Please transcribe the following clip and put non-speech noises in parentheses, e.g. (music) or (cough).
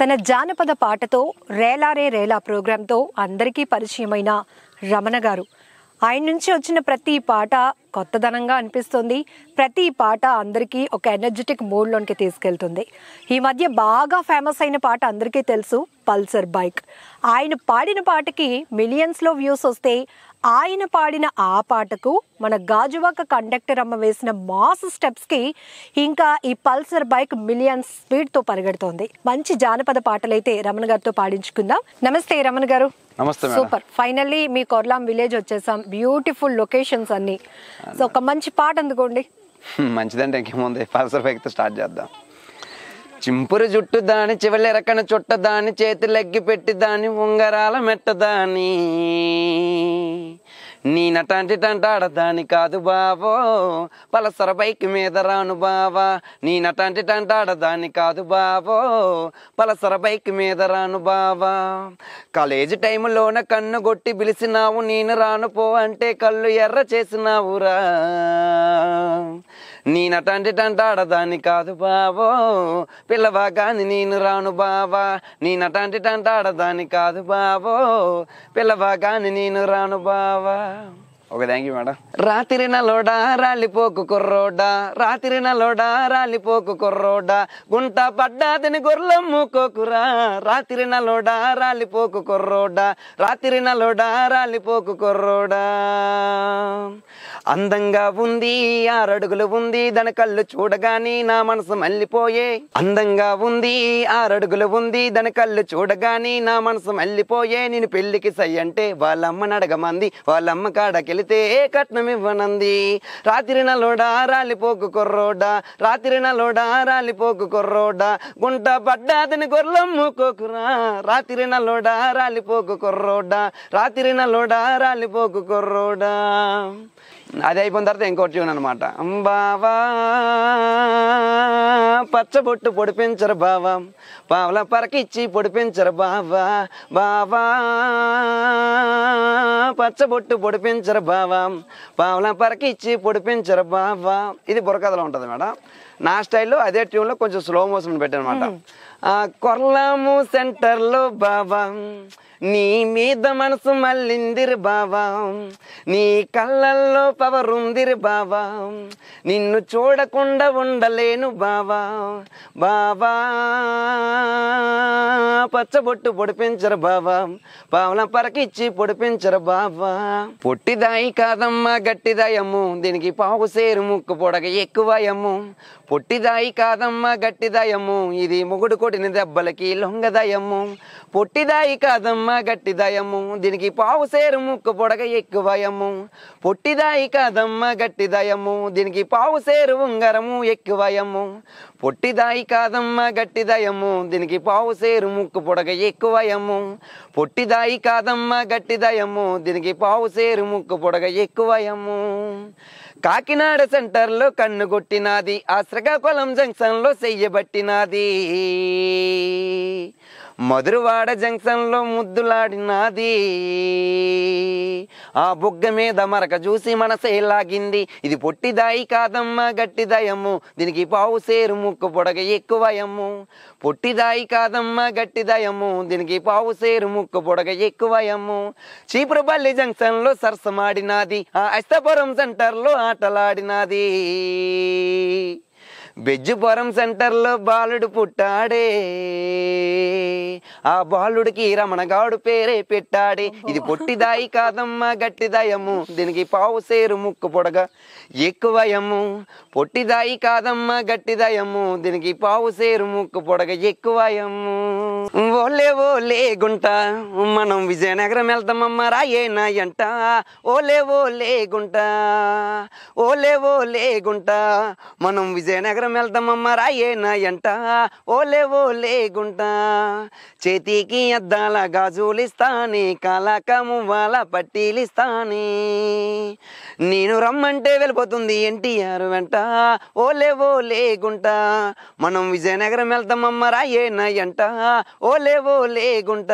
తన జానపద పాటతో రేలారే రేలా ప్రోగ్రాంతో అందరికీ పరిచయమైన రమణ గారు ఆయన నుంచి వచ్చిన ప్రతి పాట కొత్తదనంగా అనిపిస్తుంది ప్రతి పాట అందరికీ ఒక ఎనర్జెటిక్ మూడ్లోనికి తీసుకెళ్తుంది ఈ మధ్య బాగా ఫేమస్ అయిన పాట అందరికీ తెలుసు పల్సర్ బైక్ ఆయన పాడిన పాటకి మిలియన్స్లో వ్యూస్ వస్తే ఆయన పాడిన ఆ పాటకు మన గాజువాక కండక్టర్ అమ్మ వేసిన మాస్ స్టెప్స్కి ఇంకా ఈ పల్సర్ బైక్ మిలియన్ స్పీడ్తో పరిగెడుతోంది మంచి జానపద పాటలైతే రమణ గారితో పాడించుకుందాం నమస్తే రమణ గారు నమస్తే సూపర్ ఫైనల్లీ మీ కొర్లాం విలేజ్ వచ్చేసాం బ్యూటిఫుల్ లొకేషన్స్ అన్ని సో ఒక మంచి పాట అందుకోండి (laughs) మంచిదండి ఇంకేముంది పల్సర్ బైక్తో స్టార్ట్ చేద్దాం చింపురు జుట్టు దాని ఎరకన చుట్ట దాని చేతులెగ్గి పెట్టి దాని ఉంగరాల మెట్టదాని నీ నటంటి ఆడదాని కాదు బావో పలసర బైక్ మీద రాను బావా నీ నటంటి ఆడదాని కాదు బావో పలసర బైక్ మీద రాను బావా కాలేజ్ టైంలోన కన్ను కొట్టి పిలిచినావు నేను రాను పో అంటే కళ్ళు ఎర్ర చేసినావురా నీ నటంటి ఆడదాని కాదు బావో పిల్లవా కాని నేను రాను బావా నీ నటంటి ఆడదాని కాదు బావో పిల్లవా కాని నేను రాను బావా Wow. థ్యాంక్ యూ మేడం రాత్రి నలోడా రాలిపోకు కుర్రోడా రాత్రి నలోడా రాలిపోకు కుర్రోడా గుంట పడ్డాదిని గొర్రెల మూకోకురా రాత్రి నలోడా రాలిపోకు కుర్రోడా రాత్రి నలోడా రాలిపోకు కుర్రోడా అందంగా ఉంది ఆరడుగులు ఉంది దాని కళ్ళు చూడగాని నా మనసు మళ్ళీపోయే అందంగా ఉంది ఆరడుగులు ఉంది దాని కళ్ళు చూడగాని నా మనసు మళ్ళీపోయే నేను పెళ్లికి సై అంటే వాళ్ళమ్మ నడగమంది వాళ్ళమ్మ కాడకి వెళితే కట్నం ఇవ్వనంది రాత్రి నలోడా రాలిపోకు కొర్రోడా రాత్రి నలోడా రాలిపోకు కొర్రోడా గుంట పడ్డాదని గొర్రమ్ముకోకురా రాత్రి నలోడా రాలిపోకు కొర్రోడా రాత్రి నలోడా రాలిపోకు కొర్రోడా అది అయిపోయిన తర్వాత ఇంకోటి ట్యూన్ అనమాట బావా పచ్చబొట్టు పొడిపించరు బావా పావుల పరకిచ్చి పొడిపించరు బావా బావా పచ్చబొట్టు పొడిపించరు బావా పరకి ఇచ్చి పొడిపించరు బావా ఇది బుర్రకథలో ఉంటుంది మేడం నా స్టైల్లో అదే ట్యూన్లో కొంచెం స్లో మోషన్ పెట్టాను అనమాట కొర్లాము సెంటర్లో బావా నీ మీద మనసు మళ్ళిందిరు బావా నీ కళ్ళల్లో పవరుందిరి బావా నిన్ను చూడకుండా ఉండలేను బావా బావా పచ్చబొట్టు పొడిపించరు బావా పావుల పరకిచ్చి పొడిపించరు బావా పొట్టిదాయి కాదమ్మా గట్టిదాయము దీనికి పావు సేరు ముక్కు పొడగ ఎక్కువయమ్ము పొట్టిదాయి కాదమ్మా గట్టిదాయము ఇది మొగుడు కొట్టిన దెబ్బలకి లొంగదాయమ్ము పొట్టిదాయి కాదమ్మా గట్టి గట్టిదయము దీనికి పావు సేరు ముక్కు పొడగ ఎక్కువయము పొట్టిదాయి కాదమ్మ గట్టిదయము దీనికి పావు సేరు ఉంగరము ఎక్కువయము పొట్టిదాయి కాదమ్మ గట్టిదయము దీనికి పావు సేరు ముక్కు పొడగ ఎక్కువయము పొట్టిదాయి కాదమ్మ గట్టిదయము దీనికి పావు సేరు ముక్కు పొడగ ఎక్కువయము కాకినాడ సెంటర్లో కన్ను కొట్టినాది ఆ శ్రీకాకుళం జంక్షన్లో చెయ్యబట్టినాది మధురవాడ జంక్షన్లో ముద్దులాడినది ఆ బొగ్గ మీద మరక చూసి మనసే లాగింది ఇది పొట్టిదాయి కాదమ్మా గట్టిదయము దీనికి పావు సేరు ముక్కు పొడగ ఎక్కువయము పొట్టిదాయి కాదమ్మా గట్టిదయము దీనికి పావు సేరు ముక్కు పొడగ ఎక్కువయము చీపురుపల్లి జంక్షన్లో సరసమాడినది ఆ అస్తపురం సెంటర్లో ఆటలాడినది బెజ్జుపురం సెంటర్లో బాలుడు పుట్టాడే ఆ బాలుడికి రమణగాడు పేరే పెట్టాడే ఇది పొట్టిదాయి కాదమ్మా గట్టిదాయము దీనికి పావు సేరు ముక్కు పొడగ ఎక్కువయము పొట్టిదాయి కాదమ్మా గట్టిదాయము దీనికి పావు సేరు ముక్కు పొడగ ఎక్కువయము ఓలే ఓలే గుంట మనం విజయనగరం వెళ్తామమ్మా రాయేనా అంట ఓలే ఓలే గుంట ఓలే ఓలే గుంట మనం విజయనగరం మాత్రం వెళ్దామమ్మ రాయేనా ఎంట ఓలే ఓలే గుంట చేతికి అద్దాల గాజులిస్తానే కలకము వాళ్ళ పట్టీలిస్తానే నేను రమ్మంటే వెళ్ళిపోతుంది ఎన్టీఆర్ వెంట ఓలే ఓలే గుంట మనం విజయనగరం వెళ్దామమ్మ రాయేనా ఎంట ఓలే ఓలే గుంట